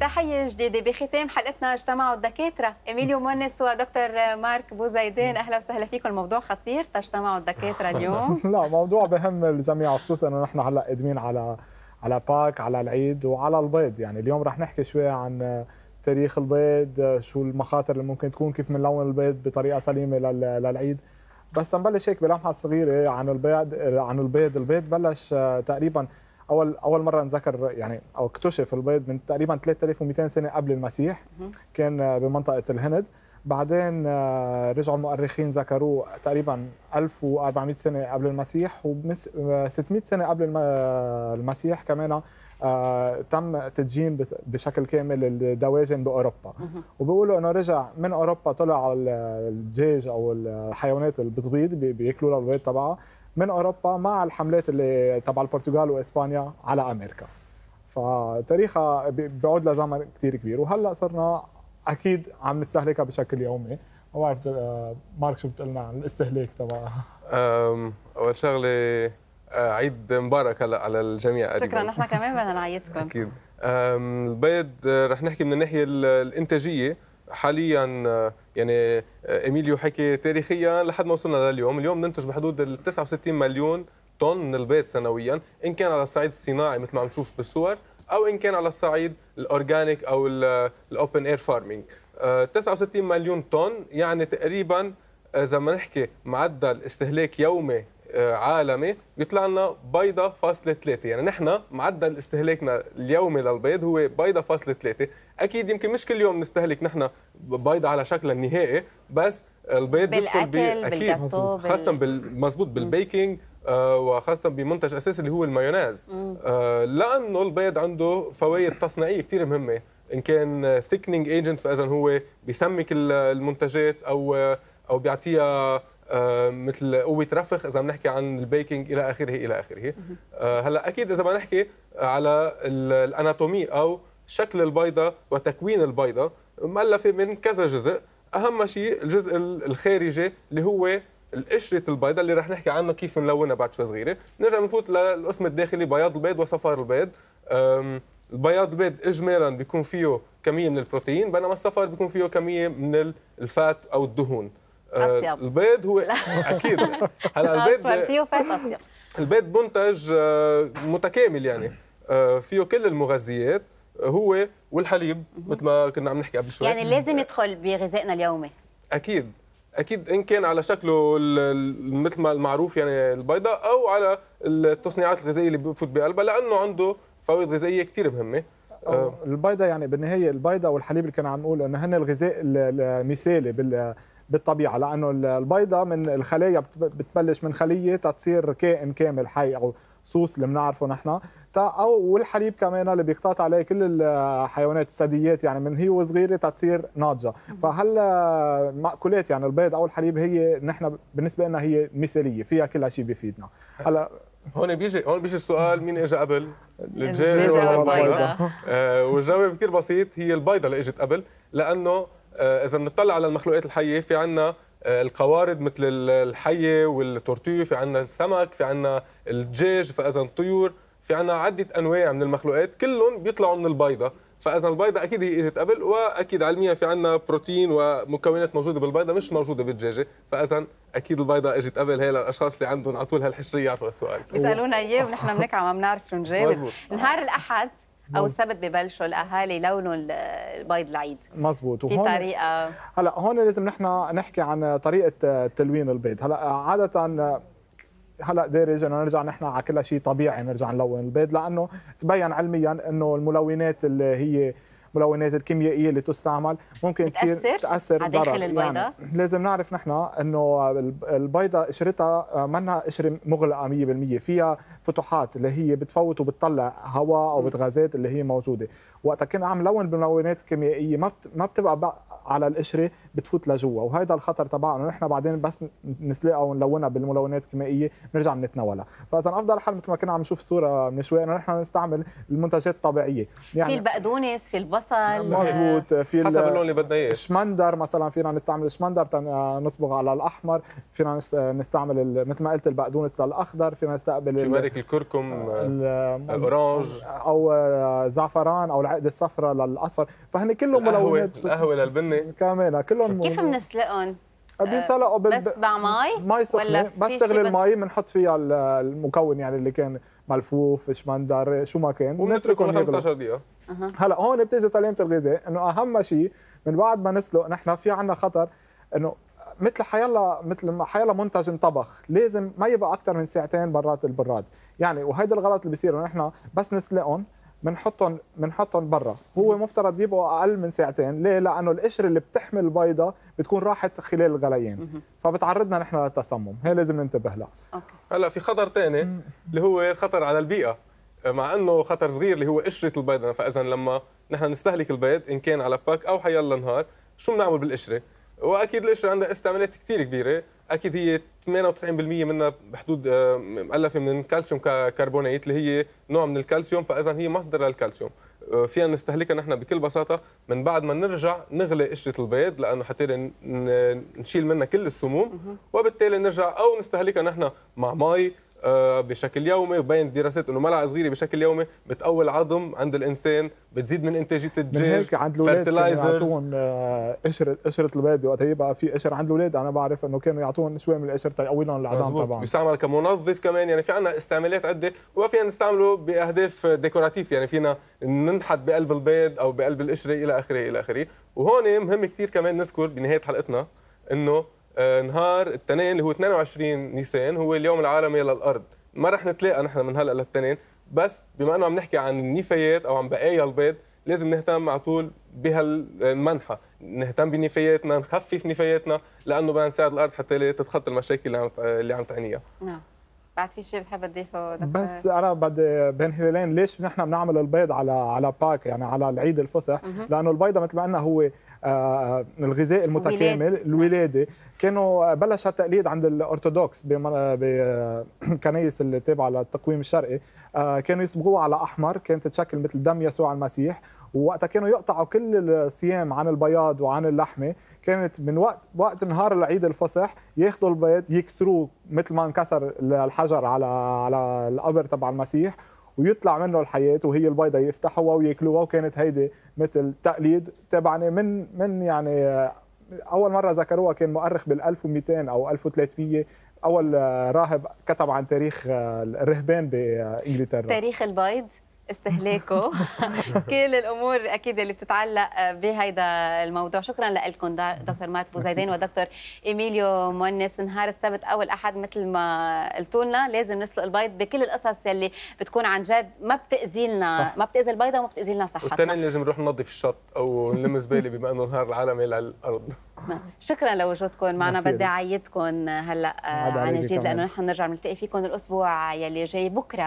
تحية جديدة بختام حلقتنا اجتمعوا الدكاترة إيميليو مونس ودكتور مارك بوزيدان أهلا وسهلا فيكم الموضوع خطير تجتمعوا الدكاترة اليوم لا موضوع بهم الجميع خصوصا انه نحن هلا قادمين على على باك على العيد وعلى البيض يعني اليوم رح نحكي شوي عن تاريخ البيض شو المخاطر اللي ممكن تكون كيف بنلون البيض بطريقه سليمه للعيد بس نبلش هيك بلمحه صغيره عن البيض عن البيض البيض بلش تقريبا اول اول مره انذكر يعني او اكتشف البيض من تقريبا 3200 سنه قبل المسيح كان بمنطقه الهند بعدين آه، رجعوا المؤرخين ذكروه تقريبا 1400 سنه قبل المسيح و 600 آه، سنه قبل آه، المسيح كمان تم تدجين بشكل كامل الدواجن باوروبا وبيقولوا انه رجع من اوروبا طلع الدجاج او الحيوانات اللي بتبيض بياكلوا البيض تبعها من اوروبا مع الحملات اللي تبع البرتغال واسبانيا على امريكا فتاريخها بيعود لزمن كثير كبير وهلا صرنا اكيد عم نستهلكها بشكل يومي ما بعرف آه، مارك شو بتقول لنا عن الاستهلاك تبعها اول شغله آه، عيد مبارك هلا على الجميع شكرا نحن كمان بدنا نعيدكم اكيد البيض آه، رح نحكي من الناحيه الانتاجيه حاليا آه، يعني آه، ايميليو حكي تاريخيا لحد ما وصلنا لليوم اليوم ننتج بحدود ال 69 مليون طن من البيض سنويا ان كان على الصعيد الصناعي مثل ما عم نشوف بالصور او ان كان على الصعيد الاورجانيك او آه، الاوبن اير فارمينج 69 مليون طن يعني تقريبا اذا ما نحكي معدل استهلاك يومي عالمي يطلع لنا بيضه فاصله ثلاثه يعني نحن معدل استهلاكنا اليومي للبيض هو بيضه فاصله ثلاثه اكيد يمكن مش كل يوم نستهلك نحن بيضه على شكلها النهائي بس البيض بيدخل بي اكيد خاصه بالمزبوط بالبيكنج آه، وخاصة بمنتج أساسي اللي هو المايونيز آه، لأنه البيض عنده فوائد تصنيعية كثير مهمة إن كان ثيكنينج ايجنت فإذا هو بيسمك المنتجات أو أو بيعطيها آه، مثل قوه رفخ اذا بنحكي عن البيكنج الى اخره الى اخره آه، هلا اكيد اذا بنحكي على الاناتومي او شكل البيضه وتكوين البيضه مؤلفه من كذا جزء اهم شيء الجزء الخارجي اللي هو القشرة البيضة اللي رح نحكي عنه كيف نلونها بعد شوي صغيرة نرجع بنفوت للقسم الداخلي بياض البيض وصفار البيض البياض البيض اجمالا بيكون فيه كميه من البروتين بينما الصفار بيكون فيه كميه من الفات او الدهون آه، أطيب. البيض هو اكيد هلا البيض فيه اطيب البيض منتج آه، متكامل يعني آه، فيه كل المغذيات هو والحليب مثل ما كنا عم نحكي قبل شوي يعني لازم يدخل بغذائنا اليومي اكيد اكيد ان كان على شكله مثل ما المعروف يعني البيضة او على التصنيعات الغذائيه اللي بفوت بقلبها لانه عنده فوائد غذائيه كثير مهمه البيضه يعني بالنهايه البيضه والحليب اللي كنا عم نقول انه هن الغذاء المثالي بالطبيعه لانه البيضه من الخلايا بتبلش من خليه تتصير كائن كامل حي او صوص اللي بنعرفه نحن او والحليب كمان اللي بيقتات عليه كل الحيوانات الثدييات يعني من هي وصغيره تتصير ناضجه فهل آه، ماكولات يعني البيض او الحليب هي نحن بالنسبه لنا هي مثاليه فيها كل شيء بيفيدنا هلا هون بيجي هون بيجي السؤال مين اجى قبل الدجاج ولا البيضه آه والجواب كثير بسيط هي البيضه اللي اجت قبل لانه آه، اذا بنطلع على المخلوقات الحيه في عندنا آه، القوارض مثل الحيه والتورتيو في عندنا السمك في عندنا الدجاج فاذا الطيور في عندنا عده انواع من المخلوقات كلهم بيطلعوا من البيضه فاذا البيضه اكيد هي اجت قبل واكيد علميا في عندنا بروتين ومكونات موجوده بالبيضه مش موجوده بالدجاجه فاذا اكيد البيضه اجت قبل هي للاشخاص اللي عندهم على طول هالحشريه يعرفوا السؤال بيسالونا اياه ونحن منك ما بنعرف شو نجاوب نهار الاحد او السبت ببلشوا الاهالي لونوا البيض العيد مزبوط وهون في طريقه هلا هون لازم نحن نحكي عن طريقه آه، تلوين البيض هلا آه، عاده آه، هلا دارج انه نرجع نحن على كل شيء طبيعي نرجع نلون البيض لانه تبين علميا انه الملونات اللي هي الملونات الكيميائيه اللي تستعمل ممكن تاثر تاثر على داخل البيضه يعني لازم نعرف نحن انه البيضه قشرتها آه، منها قشره مغلقه 100% فيها فتحات اللي هي بتفوت وبتطلع هواء او بتغازات اللي هي موجوده وقتها كنا عم لون بملونات كيميائيه ما ما بتبقى على القشره بتفوت لجوا وهذا الخطر تبعنا نحن بعدين بس نسلقها ونلونها بالملونات الكيميائيه بنرجع بنتناولها فاذا افضل حل مثل ما كنا عم نشوف صوره من شوي انه نحن نستعمل المنتجات الطبيعيه يعني في البقدونس في البصل مضبوط نعم. في حسب اللون اللي بدنا اياه الشمندر مثلا فينا نستعمل الشمندر نصبغ على الاحمر فينا نستعمل مثل ما قلت البقدونس للاخضر فينا نستقبل جمارك الكركم الاورانج آه، او آه، زعفران او العقد الصفراء للاصفر فهن كلهم ملونات القهوه للبني كمان كمان آه، كلهم كيف بنسلقهم؟ بينسلقوا آه، بس مع مي مي سخنه بس تغلي المي بنحط فيها المكون يعني اللي كان ملفوف شمندر شو ما كان وبنتركه ل 15 دقيقه هلا هون بتيجي سلامه الغذاء انه اهم شيء من بعد ما نسلق نحن في عندنا خطر انه مثل حيلا مثل حيلا منتج انطبخ لازم ما يبقى اكثر من ساعتين برات البراد يعني وهيدا الغلط اللي بيصير نحن بس نسلقهم بنحطهم بنحطهم برا هو مفترض يبقوا اقل من ساعتين ليه لانه القشره اللي بتحمل البيضه بتكون راحت خلال الغليان فبتعرضنا نحن للتسمم هي لازم ننتبه لها هلا في خطر ثاني اللي هو خطر على البيئه مع انه خطر صغير اللي هو قشره البيضه فاذا لما نحن نستهلك البيض ان كان على باك او حيلا نهار شو بنعمل بالقشره واكيد القشره عندها استعمالات كثير كبيره اكيد هي 98% منها بحدود مؤلفه آه، من كالسيوم كربونات اللي هي نوع من الكالسيوم فاذا هي مصدر للكالسيوم آه، فينا نستهلكها نحن بكل بساطه من بعد ما نرجع نغلي قشره البيض لانه حتى نشيل منها كل السموم وبالتالي نرجع او نستهلكها نحن مع مي آه، بشكل يومي وبين الدراسات انه ملعقه صغيره بشكل يومي بتقوي العظم عند الانسان بتزيد من انتاجيه الدجاج عند الأولاد يعطون آه، قشره قشره البيض وقت يبقى في قشر عند الاولاد انا بعرف انه كانوا يعطون شوي من القشر تقوي لهم العظام تبعهم بيستعمل كمنظف كمان يعني في عندنا استعمالات عده وفينا نستعمله باهداف ديكوراتيف يعني فينا ننحت بقلب البيض او بقلب القشره الى اخره الى اخره وهون مهم كثير كمان نذكر بنهايه حلقتنا انه آه، نهار الاثنين اللي هو 22 نيسان هو اليوم العالمي للارض ما رح نتلاقى نحن من هلا للاثنين بس بما انه عم نحكي عن النفايات او عن بقايا البيض لازم نهتم على طول بهالمنحة نهتم بنفاياتنا نخفف نفاياتنا لانه بدنا نساعد الارض حتى تتخطى المشاكل اللي عم اللي عم تعنيها نعم بعد في شيء بتحب تضيفه بس انا بدي بين هلالين ليش نحن بنعمل البيض على على باك يعني على العيد الفصح لانه البيضه مثل ما قلنا هو آه, آه، الغذاء المتكامل الولاده كانوا بلش التقليد عند الارثوذكس بكنائس آه، آه، اللي تابعه للتقويم الشرقي آه كانوا يصبغوها على احمر كانت تشكل مثل دم يسوع المسيح ووقتها كانوا يقطعوا كل الصيام عن البياض وعن اللحمه كانت من وقت وقت نهار العيد الفصح ياخذوا البيض يكسروه مثل ما انكسر الحجر على على القبر تبع المسيح ويطلع منه الحياه وهي البيضه يفتحوها وياكلوها وكانت هيدي مثل تقليد تبعنا من من يعني اول مره ذكروها كان مؤرخ بال 1200 او 1300 اول راهب كتب عن تاريخ الرهبان بانجلترا تاريخ البيض استهلاكه كل الامور اكيد اللي بتتعلق بهيدا الموضوع شكرا لكم دكتور مات بوزيدين ودكتور ايميليو مونس نهار السبت او الاحد مثل ما قلتوا لنا لازم نسلق البيض بكل القصص يلي بتكون عن جد ما بتاذي لنا ما بتاذي البيضه وما بتاذي لنا صحتنا وثاني لازم نروح ننظف الشط او نلم زباله بما انه نهار العالمي للارض نعم. شكرا لوجودكم معنا بدي اعيدكم هلا عن آه، جديد لانه نحن نرجع نلتقي فيكم الاسبوع يلي جاي بكره